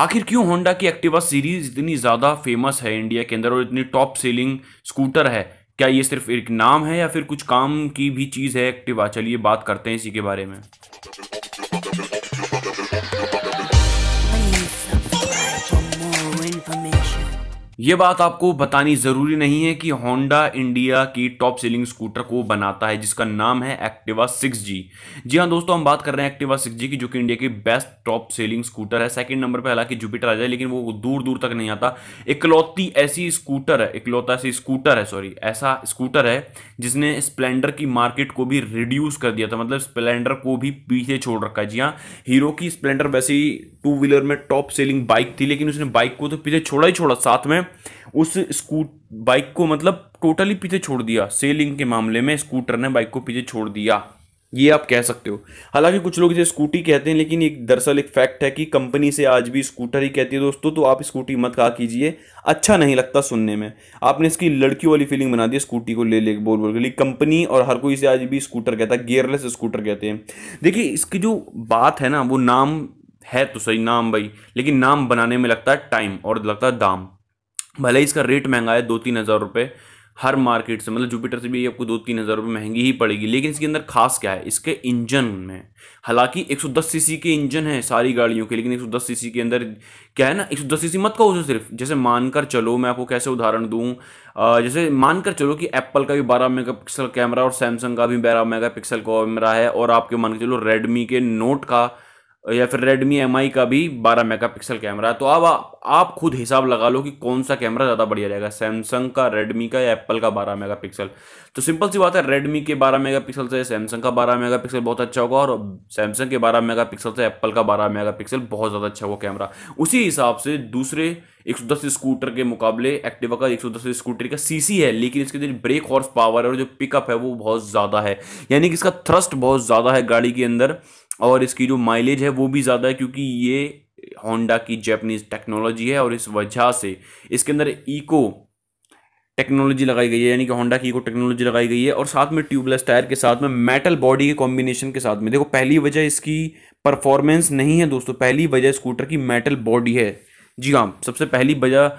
आखिर क्यों होंडा की एक्टिवा सीरीज इतनी ज़्यादा फेमस है इंडिया के अंदर और इतनी टॉप सेलिंग स्कूटर है क्या ये सिर्फ एक नाम है या फिर कुछ काम की भी चीज़ है एक्टिवा चलिए बात करते हैं इसी के बारे में ये बात आपको बतानी ज़रूरी नहीं है कि होंडा इंडिया की टॉप सेलिंग स्कूटर को बनाता है जिसका नाम है एक्टिवा 6G जी हाँ दोस्तों हम बात कर रहे हैं एक्टिवा 6G की जो कि इंडिया की बेस्ट टॉप सेलिंग स्कूटर है सेकंड नंबर पे हालांकि जुपिटर आ जाए लेकिन वो दूर दूर तक नहीं आता इकलौती ऐसी स्कूटर है इकलौता ऐसी स्कूटर है सॉरी ऐसा स्कूटर है जिसने स्प्लेंडर की मार्केट को भी रिड्यूस कर दिया था मतलब स्प्लेंडर को भी पीछे छोड़ रखा है जी हाँ हीरो की स्प्लेंडर वैसे ही टू व्हीलर में टॉप सेलिंग बाइक थी लेकिन उसने बाइक को तो पीछे छोड़ा ही छोड़ा साथ में उस स्कूट बाइक को मतलब टोटली पीछे छोड़ दिया सेलिंग के मामले में स्कूटर ने बाइक को पीछे छोड़ दिया ये आप कह सकते हो हालांकि कुछ लोग इसे स्कूटी कहते हैं लेकिन एक दरअसल एक फैक्ट है कि कंपनी से आज भी स्कूटर ही कहती है दोस्तों तो आप स्कूटी मत कहा कीजिए अच्छा नहीं लगता सुनने में आपने इसकी लड़की वाली फीलिंग बना दी स्कूटी को ले ले बोल बोल के लिए कंपनी और हर कोई इसे आज भी स्कूटर कहता है गेयरलेस स्कूटर कहते हैं देखिए इसकी जो बात है ना वो नाम है तो सही नाम भाई लेकिन नाम बनाने में लगता है टाइम और लगता है दाम भले ही इसका रेट महंगा है दो तीन हज़ार रुपये हर मार्केट से मतलब जुपिटर से भी आपको दो तीन हज़ार रुपये महंगी ही पड़ेगी लेकिन इसके अंदर खास क्या है इसके इंजन में हालांकि 110 सीसी के इंजन है सारी गाड़ियों के लेकिन 110 सीसी के अंदर क्या है ना 110 सीसी मत कहो उसे सिर्फ जैसे मानकर चलो मैं आपको कैसे उदाहरण दूँ जैसे मानकर चलो कि एप्पल का भी बारह मेगा पिक्सल कैमरा और सैमसंग का भी बारह मेगा पिक्सल कैमरा है और आपके मान के चलो रेडमी के नोट का या फिर Redmi Mi का भी 12 मेगापिक्सल कैमरा तो अब आप, आप खुद हिसाब लगा लो कि कौन सा कैमरा ज़्यादा बढ़िया रहेगा सैमसंग का Redmi का या एप्पल का 12 मेगापिक्सल तो सिंपल सी बात है Redmi के 12 मेगापिक्सल से सैमसंग का 12 मेगापिक्सल बहुत अच्छा होगा और सैमसंग के 12 मेगापिक्सल से एप्पल का 12 मेगापिक्सल बहुत ज़्यादा अच्छा होगा कैमरा उसी हिसाब से दूसरे 110 स्कूटर के मुकाबले एक्टिवा का 110 स्कूटर का सीसी है लेकिन इसके जो ब्रेक हॉर्स पावर है और जो पिकअप है वो बहुत ज़्यादा है यानी कि इसका थ्रस्ट बहुत ज़्यादा है गाड़ी के अंदर और इसकी जो माइलेज है वो भी ज़्यादा है क्योंकि ये होंडा की जैपनीज़ टेक्नोलॉजी है और इस वजह से इसके अंदर ईको टेक्नोलॉजी लगाई गई है यानी कि होंडा की ईको टेक्नोलॉजी लगाई गई है और साथ में ट्यूबलेस टायर के साथ में मेटल बॉडी के कॉम्बिनेशन के साथ में देखो पहली वजह इसकी परफॉर्मेंस नहीं है दोस्तों पहली वजह स्कूटर की मेटल बॉडी है जी हाँ सबसे पहली वजह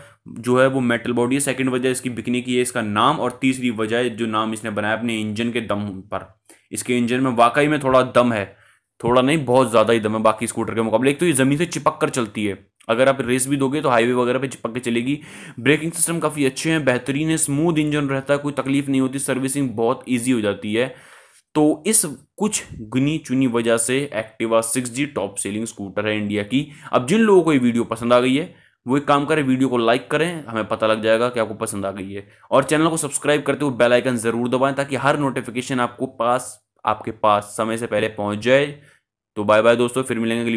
जो है वो मेटल बॉडी है सेकंड वजह इसकी बिकने की है इसका नाम और तीसरी वजह जो नाम इसने बनाया अपने इंजन के दम पर इसके इंजन में वाकई में थोड़ा दम है थोड़ा नहीं बहुत ज़्यादा ही दम है बाकी स्कूटर के मुकाबले एक तो ये ज़मीन से चिपक कर चलती है अगर आप रेस भी दोगे तो हाईवे वगैरह पे चिपक के चलेगी ब्रेकिंग सिस्टम काफ़ी अच्छे हैं बेहतरीन है स्मूथ इंजन रहता है कोई तकलीफ नहीं होती सर्विसिंग बहुत ईजी हो जाती है तो इस कुछ गुनी चुनी वजह से Activa six G top selling scooter है इंडिया की अब जिन लोगों को ये वीडियो पसंद आ गई है वो एक काम करें वीडियो को लाइक करें हमें पता लग जाएगा कि आपको पसंद आ गई है और चैनल को सब्सक्राइब करते हुए बेल आइकन जरूर दबाएं ताकि हर नोटिफिकेशन आपको पास आपके पास समय से पहले पहुंच जाए तो बाय बाय दोस्तों फिर मिलेंगे अगली